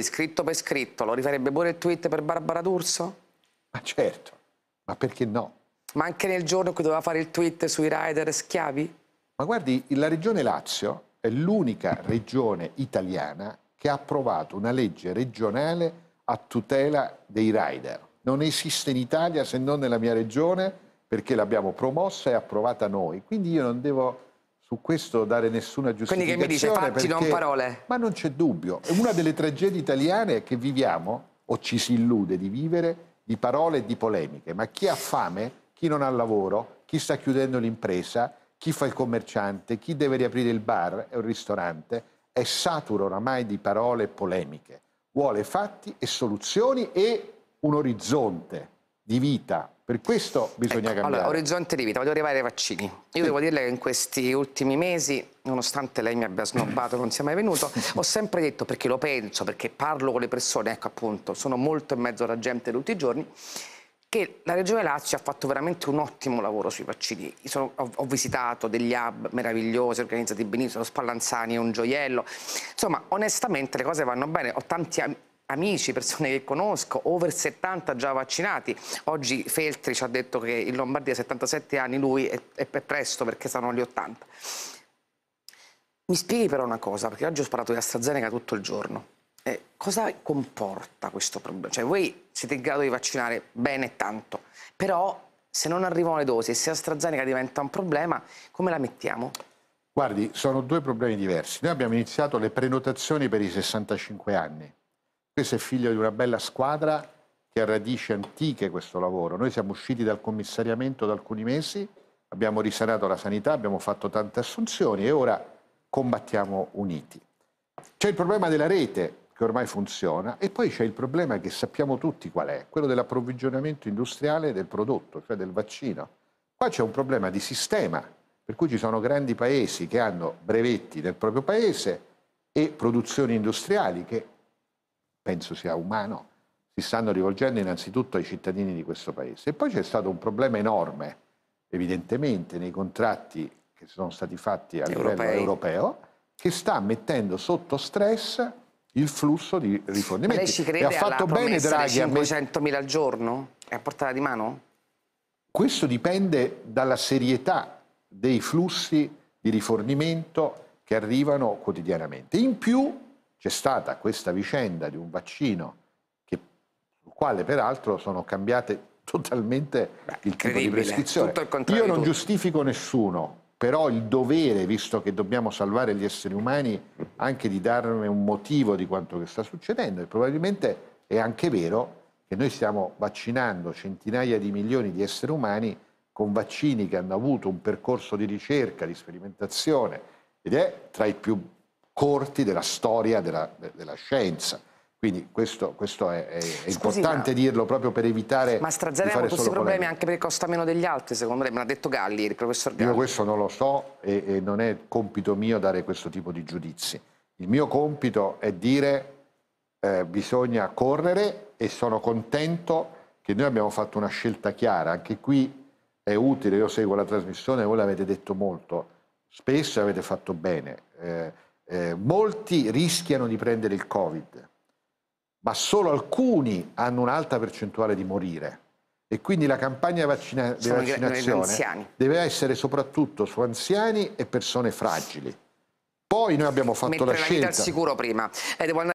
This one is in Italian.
Scritto per scritto, lo rifarebbe pure il tweet per Barbara D'Urso? Ma certo, ma perché no? Ma anche nel giorno in cui doveva fare il tweet sui rider schiavi? Ma guardi, la regione Lazio è l'unica regione italiana che ha approvato una legge regionale a tutela dei rider. Non esiste in Italia se non nella mia regione perché l'abbiamo promossa e approvata noi. Quindi io non devo su questo dare nessuna giustificazione. Quindi che mi dice fatti, perché... non parole. Ma non c'è dubbio. Una delle tragedie italiane è che viviamo, o ci si illude di vivere, di parole e di polemiche. Ma chi ha fame, chi non ha lavoro, chi sta chiudendo l'impresa, chi fa il commerciante, chi deve riaprire il bar e un ristorante, è saturo oramai di parole e polemiche. Vuole fatti e soluzioni e un orizzonte di vita per questo bisogna ecco, cambiare. Allora, orizzonte di vita, voglio arrivare ai vaccini. Io sì. devo dirle che in questi ultimi mesi, nonostante lei mi abbia snobbato, non sia mai venuto, ho sempre detto, perché lo penso, perché parlo con le persone, ecco appunto, sono molto in mezzo alla gente tutti i giorni, che la Regione Lazio ha fatto veramente un ottimo lavoro sui vaccini. Sono, ho, ho, visitato degli hub meravigliosi, organizzati benissimo, lo Spallanzani è un gioiello. Insomma, onestamente le cose vanno bene, ho tanti amici amici, persone che conosco, over 70 già vaccinati. Oggi Feltri ci ha detto che in Lombardia a 77 anni lui è, è, presto perché saranno gli 80. Mi spieghi però una cosa, perché oggi ho sparato di AstraZeneca tutto il giorno. Eh, cosa comporta questo problema? Cioè voi siete in grado di vaccinare bene tanto, però se non arrivano le dosi e se AstraZeneca diventa un problema, come la mettiamo? Guardi, sono due problemi diversi. Noi abbiamo iniziato le prenotazioni per i 65 anni. Questo è figlio di una bella squadra che ha radici antiche questo lavoro. Noi siamo usciti dal commissariamento da alcuni mesi, abbiamo risanato la sanità, abbiamo fatto tante assunzioni e ora combattiamo uniti. C'è il problema della rete che ormai funziona e poi c'è il problema che sappiamo tutti qual è, quello dell'approvvigionamento industriale del prodotto, cioè del vaccino. Qua c'è un problema di sistema, per cui ci sono grandi paesi che hanno brevetti del proprio paese e produzioni industriali che penso sia umano, si stanno rivolgendo innanzitutto ai cittadini di questo Paese. E poi c'è stato un problema enorme, evidentemente, nei contratti che sono stati fatti a Europei. livello europeo, che sta mettendo sotto stress il flusso di rifornimenti. lei ci crede e ha fatto bene Draghi 500.000 al giorno? È a portata di mano? Questo dipende dalla serietà dei flussi di rifornimento che arrivano quotidianamente. In più c'è stata questa vicenda di un vaccino che, sul quale peraltro sono cambiate totalmente Beh, il tipo di prescrizione. Io non giustifico nessuno, però il dovere, visto che dobbiamo salvare gli esseri umani, anche di darne un motivo di quanto che sta succedendo e probabilmente è anche vero che noi stiamo vaccinando centinaia di milioni di esseri umani con vaccini che hanno avuto un percorso di ricerca, di sperimentazione ed è tra i più corti della storia della, della scienza. Quindi questo, questo è, è Scusi, importante dirlo proprio per evitare. Ma strazzeremo questi problemi polemica. anche perché costa meno degli altri, secondo me, me l'ha detto Galli, il professor Galli. Io questo non lo so e, e non è compito mio dare questo tipo di giudizi. Il mio compito è dire eh, bisogna correre e sono contento che noi abbiamo fatto una scelta chiara. Anche qui è utile, io seguo la trasmissione, voi l'avete detto molto, spesso e avete fatto bene. Eh, eh, molti rischiano di prendere il Covid, ma solo alcuni hanno un'alta percentuale di morire. E quindi la campagna vaccina- di vaccinazione deve essere soprattutto su anziani e persone fragili. Poi noi abbiamo fatto Mettere la, la scelta. Mettere la vita al sicuro prima.